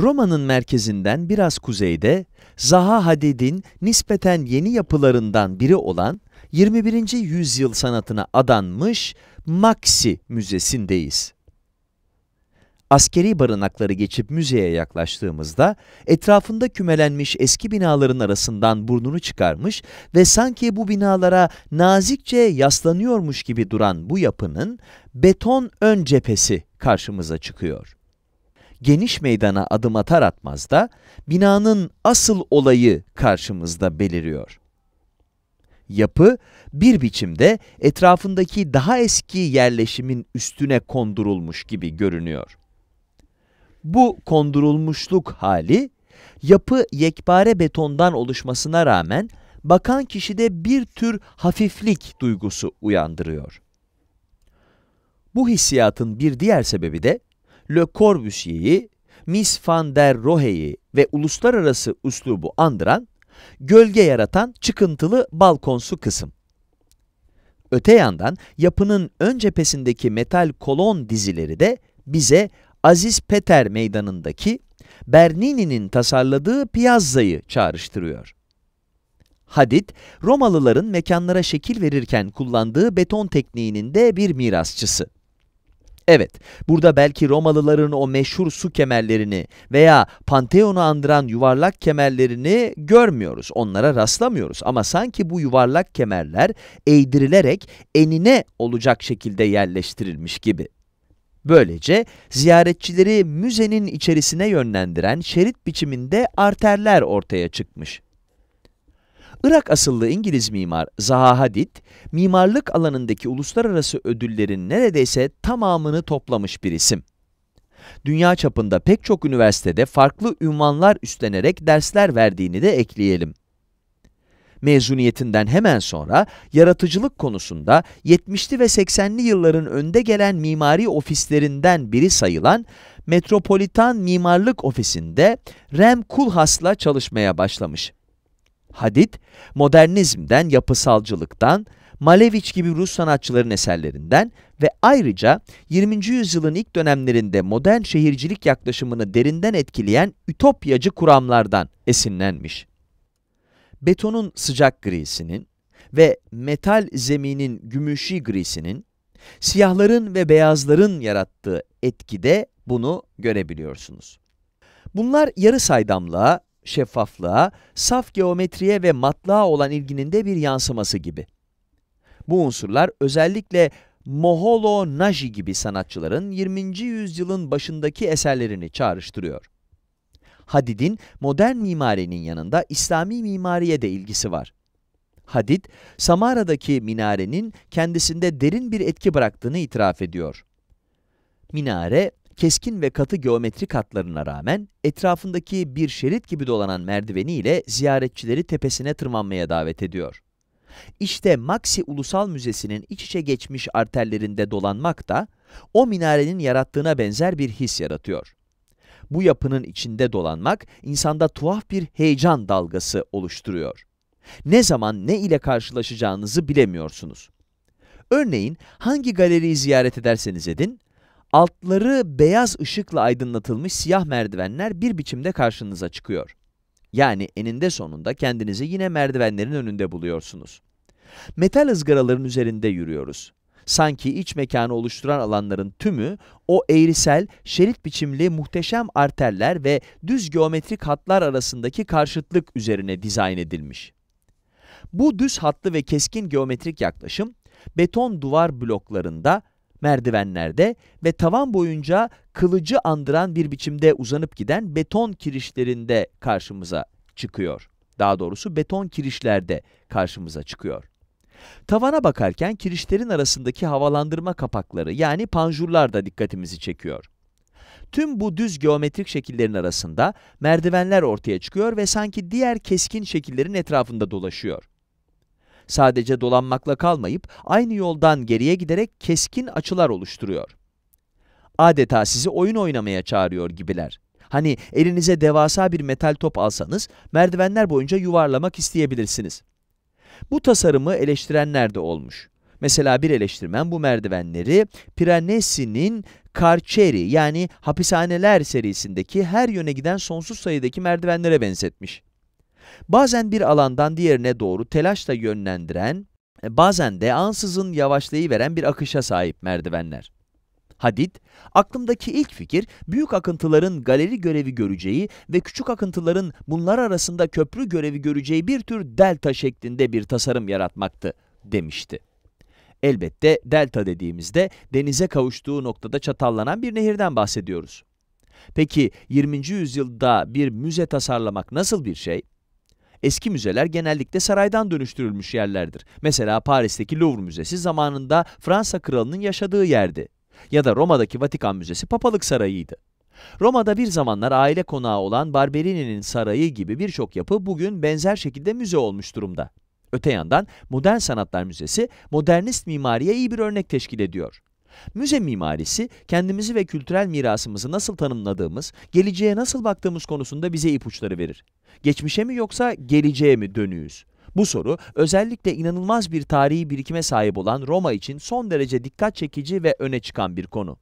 Roma'nın merkezinden biraz kuzeyde, Zaha Hadid'in nispeten yeni yapılarından biri olan 21. yüzyıl sanatına adanmış Maxi Müzesi'ndeyiz. Askeri barınakları geçip müzeye yaklaştığımızda, etrafında kümelenmiş eski binaların arasından burnunu çıkarmış ve sanki bu binalara nazikçe yaslanıyormuş gibi duran bu yapının beton ön cephesi karşımıza çıkıyor geniş meydana adım atar atmaz da binanın asıl olayı karşımızda beliriyor. Yapı, bir biçimde etrafındaki daha eski yerleşimin üstüne kondurulmuş gibi görünüyor. Bu kondurulmuşluk hali, yapı yekpare betondan oluşmasına rağmen bakan kişide bir tür hafiflik duygusu uyandırıyor. Bu hissiyatın bir diğer sebebi de Le Corbusier'i, Miss van der Rohe'yi ve uluslararası üslubu andıran, gölge yaratan çıkıntılı balkonsu kısım. Öte yandan yapının ön cephesindeki metal kolon dizileri de bize Aziz Peter meydanındaki Bernini'nin tasarladığı piyazzayı çağrıştırıyor. Hadit, Romalıların mekanlara şekil verirken kullandığı beton tekniğinin de bir mirasçısı. Evet, burada belki Romalıların o meşhur su kemerlerini veya Panteon'u andıran yuvarlak kemerlerini görmüyoruz, onlara rastlamıyoruz. Ama sanki bu yuvarlak kemerler eğdirilerek enine olacak şekilde yerleştirilmiş gibi. Böylece ziyaretçileri müzenin içerisine yönlendiren şerit biçiminde arterler ortaya çıkmış. Irak asıllı İngiliz mimar Zaha Hadid, mimarlık alanındaki uluslararası ödüllerin neredeyse tamamını toplamış bir isim. Dünya çapında pek çok üniversitede farklı ünvanlar üstlenerek dersler verdiğini de ekleyelim. Mezuniyetinden hemen sonra yaratıcılık konusunda 70'li ve 80'li yılların önde gelen mimari ofislerinden biri sayılan Metropolitan Mimarlık Ofisi'nde Rem Koolhaas'la çalışmaya başlamış. Hadid, modernizmden, yapısalcılıktan, Malevich gibi Rus sanatçıların eserlerinden ve ayrıca 20. yüzyılın ilk dönemlerinde modern şehircilik yaklaşımını derinden etkileyen ütopyacı kuramlardan esinlenmiş. Betonun sıcak grisinin ve metal zeminin gümüşü grisinin, siyahların ve beyazların yarattığı etkide bunu görebiliyorsunuz. Bunlar yarı saydamlığa şeffaflığa, saf geometriye ve matlığa olan ilginin de bir yansıması gibi. Bu unsurlar özellikle Moholo Naji gibi sanatçıların 20. yüzyılın başındaki eserlerini çağrıştırıyor. Hadid'in modern mimarinin yanında İslami mimariye de ilgisi var. Hadid, Samara'daki minarenin kendisinde derin bir etki bıraktığını itiraf ediyor. Minare, keskin ve katı geometrik katlarına rağmen etrafındaki bir şerit gibi dolanan merdiveniyle ziyaretçileri tepesine tırmanmaya davet ediyor. İşte Maxi Ulusal Müzesi'nin iç içe geçmiş arterlerinde dolanmak da o minarenin yarattığına benzer bir his yaratıyor. Bu yapının içinde dolanmak insanda tuhaf bir heyecan dalgası oluşturuyor. Ne zaman ne ile karşılaşacağınızı bilemiyorsunuz. Örneğin hangi galeriyi ziyaret ederseniz edin, altları beyaz ışıkla aydınlatılmış siyah merdivenler bir biçimde karşınıza çıkıyor. Yani eninde sonunda kendinizi yine merdivenlerin önünde buluyorsunuz. Metal ızgaraların üzerinde yürüyoruz. Sanki iç mekanı oluşturan alanların tümü, o eğrisel, şerit biçimli muhteşem arterler ve düz geometrik hatlar arasındaki karşıtlık üzerine dizayn edilmiş. Bu düz hatlı ve keskin geometrik yaklaşım, beton duvar bloklarında merdivenlerde ve tavan boyunca kılıcı andıran bir biçimde uzanıp giden beton kirişlerinde karşımıza çıkıyor. Daha doğrusu beton kirişlerde karşımıza çıkıyor. Tavana bakarken kirişlerin arasındaki havalandırma kapakları yani panjurlar da dikkatimizi çekiyor. Tüm bu düz geometrik şekillerin arasında merdivenler ortaya çıkıyor ve sanki diğer keskin şekillerin etrafında dolaşıyor. Sadece dolanmakla kalmayıp aynı yoldan geriye giderek keskin açılar oluşturuyor. Adeta sizi oyun oynamaya çağırıyor gibiler. Hani elinize devasa bir metal top alsanız merdivenler boyunca yuvarlamak isteyebilirsiniz. Bu tasarımı eleştirenler de olmuş. Mesela bir eleştirmen bu merdivenleri Piranesi'nin Carceri yani hapishaneler serisindeki her yöne giden sonsuz sayıdaki merdivenlere benzetmiş. Bazen bir alandan diğerine doğru telaşla yönlendiren, e, bazen de ansızın yavaşlayıveren bir akışa sahip merdivenler. Hadid, aklımdaki ilk fikir büyük akıntıların galeri görevi göreceği ve küçük akıntıların bunlar arasında köprü görevi göreceği bir tür delta şeklinde bir tasarım yaratmaktı, demişti. Elbette delta dediğimizde denize kavuştuğu noktada çatallanan bir nehirden bahsediyoruz. Peki 20. yüzyılda bir müze tasarlamak nasıl bir şey? Eski müzeler genellikle saraydan dönüştürülmüş yerlerdir. Mesela Paris'teki Louvre Müzesi zamanında Fransa kralının yaşadığı yerdi. Ya da Roma'daki Vatikan Müzesi papalık sarayıydı. Roma'da bir zamanlar aile konağı olan Barberini'nin sarayı gibi birçok yapı bugün benzer şekilde müze olmuş durumda. Öte yandan Modern Sanatlar Müzesi, modernist mimariye iyi bir örnek teşkil ediyor. Müze mimarisi, kendimizi ve kültürel mirasımızı nasıl tanımladığımız, geleceğe nasıl baktığımız konusunda bize ipuçları verir. Geçmişe mi yoksa geleceğe mi dönüyüz? Bu soru özellikle inanılmaz bir tarihi birikime sahip olan Roma için son derece dikkat çekici ve öne çıkan bir konu.